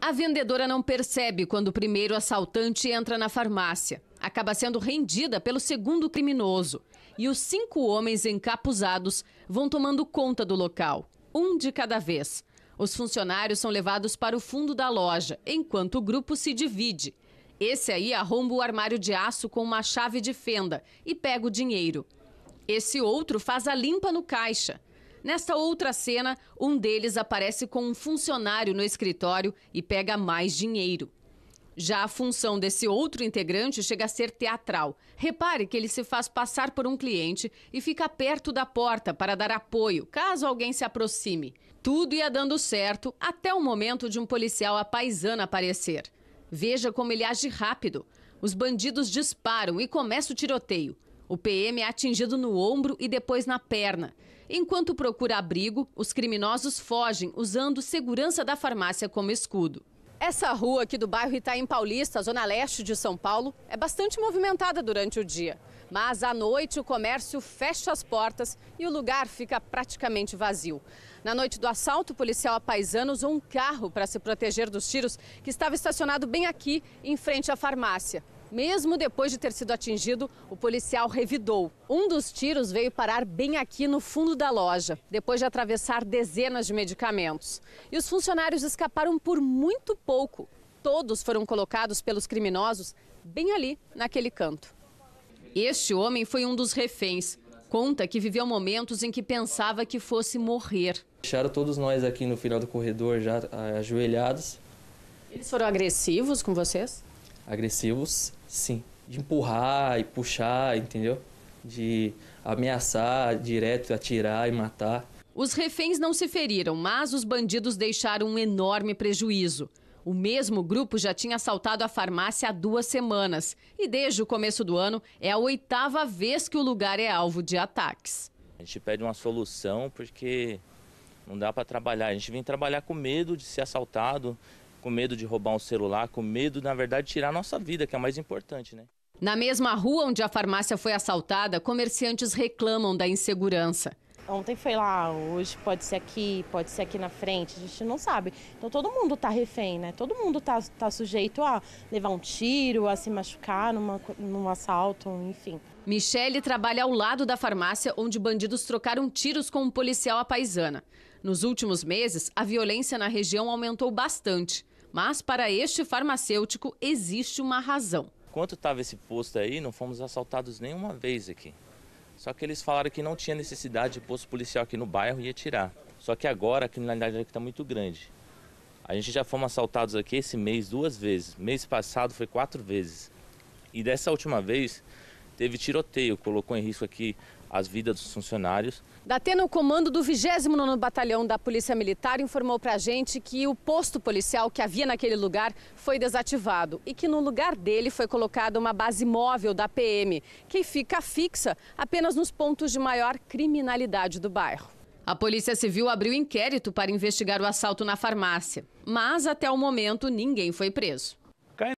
A vendedora não percebe quando o primeiro assaltante entra na farmácia. Acaba sendo rendida pelo segundo criminoso. E os cinco homens encapuzados vão tomando conta do local, um de cada vez. Os funcionários são levados para o fundo da loja, enquanto o grupo se divide. Esse aí arromba o armário de aço com uma chave de fenda e pega o dinheiro. Esse outro faz a limpa no caixa. Nesta outra cena, um deles aparece com um funcionário no escritório e pega mais dinheiro. Já a função desse outro integrante chega a ser teatral. Repare que ele se faz passar por um cliente e fica perto da porta para dar apoio, caso alguém se aproxime. Tudo ia dando certo até o momento de um policial à paisana aparecer. Veja como ele age rápido. Os bandidos disparam e começa o tiroteio. O PM é atingido no ombro e depois na perna. Enquanto procura abrigo, os criminosos fogem usando segurança da farmácia como escudo. Essa rua aqui do bairro Itaim Paulista, zona leste de São Paulo, é bastante movimentada durante o dia. Mas à noite o comércio fecha as portas e o lugar fica praticamente vazio. Na noite do assalto, o policial apaisano usou um carro para se proteger dos tiros que estava estacionado bem aqui, em frente à farmácia. Mesmo depois de ter sido atingido, o policial revidou. Um dos tiros veio parar bem aqui no fundo da loja, depois de atravessar dezenas de medicamentos. E os funcionários escaparam por muito pouco. Todos foram colocados pelos criminosos bem ali, naquele canto. Este homem foi um dos reféns. Conta que viveu momentos em que pensava que fosse morrer. Deixaram todos nós aqui no final do corredor já ah, ajoelhados. Eles foram agressivos com vocês? Agressivos, sim. De empurrar e puxar, entendeu? De ameaçar direto, atirar e matar. Os reféns não se feriram, mas os bandidos deixaram um enorme prejuízo. O mesmo grupo já tinha assaltado a farmácia há duas semanas e, desde o começo do ano, é a oitava vez que o lugar é alvo de ataques. A gente pede uma solução porque não dá para trabalhar. A gente vem trabalhar com medo de ser assaltado, com medo de roubar um celular, com medo, na verdade, de tirar a nossa vida, que é o mais importante, né? Na mesma rua onde a farmácia foi assaltada, comerciantes reclamam da insegurança. Ontem foi lá, hoje pode ser aqui, pode ser aqui na frente, a gente não sabe. Então todo mundo tá refém, né? Todo mundo tá, tá sujeito a levar um tiro, a se machucar numa, num assalto, enfim. Michele trabalha ao lado da farmácia onde bandidos trocaram tiros com um policial à paisana. Nos últimos meses, a violência na região aumentou bastante. Mas para este farmacêutico existe uma razão. Enquanto estava esse posto aí, não fomos assaltados nenhuma vez aqui. Só que eles falaram que não tinha necessidade de posto policial aqui no bairro e ia tirar. Só que agora a criminalidade aqui está muito grande. A gente já fomos assaltados aqui esse mês duas vezes. Mês passado foi quatro vezes. E dessa última vez teve tiroteio, colocou em risco aqui as vidas dos funcionários. Datena, o comando do 29º Batalhão da Polícia Militar, informou para a gente que o posto policial que havia naquele lugar foi desativado e que no lugar dele foi colocada uma base móvel da PM, que fica fixa apenas nos pontos de maior criminalidade do bairro. A Polícia Civil abriu inquérito para investigar o assalto na farmácia, mas até o momento ninguém foi preso.